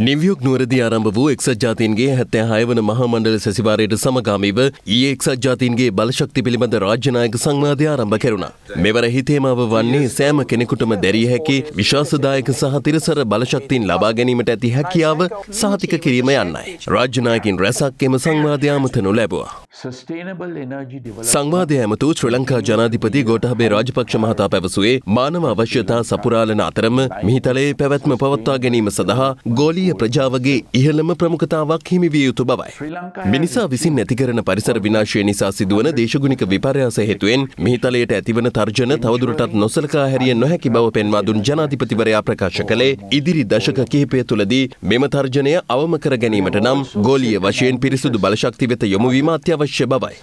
New York නුවරදි ආරම්භ වූ එක්සත් ජාතීන්ගේ හැත්තෑ හයවන මහමණ්ඩල සැසිවාරයට සමගාමීව ඒ එක්සත් ජාතීන්ගේ බලශක්ති පිළිබඳ රාජ්‍යනායක සංවාධය ආරම්භ කරුණ. මෙවර හිතේමාව වන්නේ සෑම කෙනෙකුටම දැරිය හැකි විශාසදායක සහ තිරසර බලශක්තින් ලබා ගැනීමට ඇති හැකියාව සහතික කිරීම යන්නයි. රාජ්‍යනායකින් රැසක් එම සංවාධ්‍යාමතනු ලැබවා. සංවාධය ඇමතු ශ්‍ර ලංකා ජනාධිපති ගෝටහබේ රාජපක්ෂ මහතා පැවසුවේ මානව අවශ්‍යතා සපුරාලන අතරම මිහිතලයේ පැවැත්ම පවත්වා ගැනීම සඳහා ගෝලි ස්ත්‍රීය ප්‍රජාවගේ ඉහළම ප්‍රමුඛතාවක් හිමිවිය යුතු බවයි. මිනිසා විසින් නැතිකරන පරිසර විනාශය නිසා සිදුවන දේශගුණික විපර්යාස හේතුවෙන් මිහිතලයට ඇතිවන තර්ජන තවදුරටත් නොසලකා හැරිය නොහැකි බව පෙන්වා දුන් ජනාධිපතිවරයා ප්‍රකාශ කළේ ඉදිරි දශක කිහිපය තුළදී මෙම තර්ජනය අවම කර ගැනීමට නම් ගෝලිය වශයෙන් පිරිසුදු බලශක්ති වෙත යොමුවීම අත්‍යවශ්‍ය බවයි.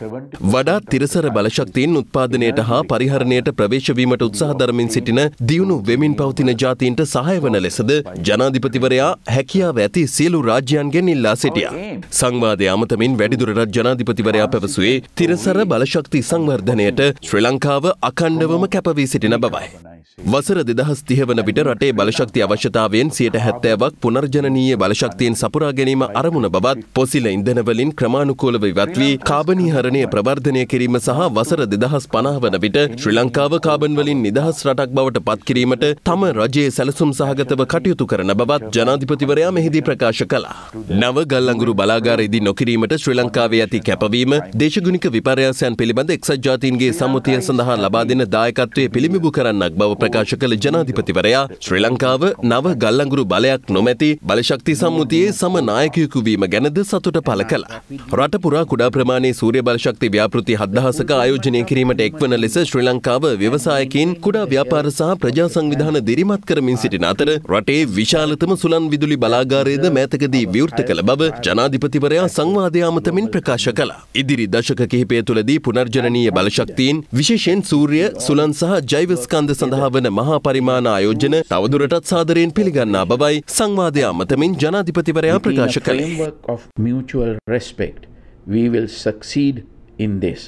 වඩා තිරසර බලශක්තින් උත්පාදනයට හා පරිහරණයට ප්‍රවේශවීමට උත්සාහ දරමින් සිටින දියුණු වෙමින් පවතින ජාතීන්ට සහයවන ලෙසද ජනාධිපතිවරයා හැකි හැකියාව ඇති සියලු රාජ්‍යයන්ගෙන් ඉල්ලා සිටියා. සංවාදය අමතමින් වැඩිදුරටත් ජනාධිපතිවරයා පැවසුවේ තිරසර බලශක්ති සංවර්ධනයට ශ්‍රී ලංකාව අකණ්ඩවම කැපවී සිටින බවයි. වසර දෙදහස් තිහවන විට රටේ බලශක්ති අවශ්‍යතාවයෙන් සියට හැත්තෑවක් පුනර්ජනීය බලශක්තියෙන් සපුරා ගැනීම අරමුණ බවත් පොසිල ඉන්දනවලින් ක්‍රමාණුකෝලව ඉවත් වී කාබනීහරණය ප්‍රවර්ධනය කිරීම සහ වසර දෙදහස් පනාවන විට ශ්‍රී ලංකාව කාබන්වලින් නිදහස් රටක් බවට පත්කිරීමට තම රජයේ සැලසුම් සහගතව කටයුතු කරන බවත් ජනාධිපතිවරයා මෙහිදී ප්‍රකාශ කළා. නව ගල්ලංගුරු බලාගාරයේදී නොකිරීමට ශ්‍රී ලංකාවේ ඇති කැපවීම දේශගුණික විපර්යාසයන් පිළිබඳ එක්සත් ජාතීන්ගේ සම්මුතිය සඳහා ලබා දෙන දායකත්වයේ පිළිමිබු කරන්නක් බව ප්‍රකාශ කළ ජනාධිපතිවරයා ශ්‍රී ලංකාව නව ගල්ලංගුරු බලයක් නොමැති බලශක්ති සම්මුතියේ සම නායකයෙකු වීම ගැනද සතුට පළ කළා. රට පුරා කුඩා ප්‍රමාණයේ සූර්ය බලශක්ති ව්‍යාපෘති 7000ක ආයෝජනය කිරීමට එක්වන ලෙස ශ්‍රී ලංකාව ව්‍යවසායකින් කුඩා ව්‍යාපාර සහ ප්‍රජා සංවිධාන දිරිමත් කරමින් සිටින අතර රටේ විශාලතම සුළන් විදුලි බලාගාරයද මෑතකදී විවෘත කළ බව ජනාධිපතිවරයා සංවාදය අමතමින් ප්‍රකාශ කළා. ඉදිරි දශක කිහිපය තුළදී පුනර්ජනනීය බලශක්තියින් විශේෂයෙන් සූර්ය සුළන් සහ ජෛව ස්කන්ධ සඳහා වන මහා පරිමාණ ආයෝජන තවදුරටත් සාදරයෙන් පිළිගන්නා බවයි සංවාදය අමතමින් ජනාධිපතිවරයා ප්‍රකාශ කළේ. We will succeed in this.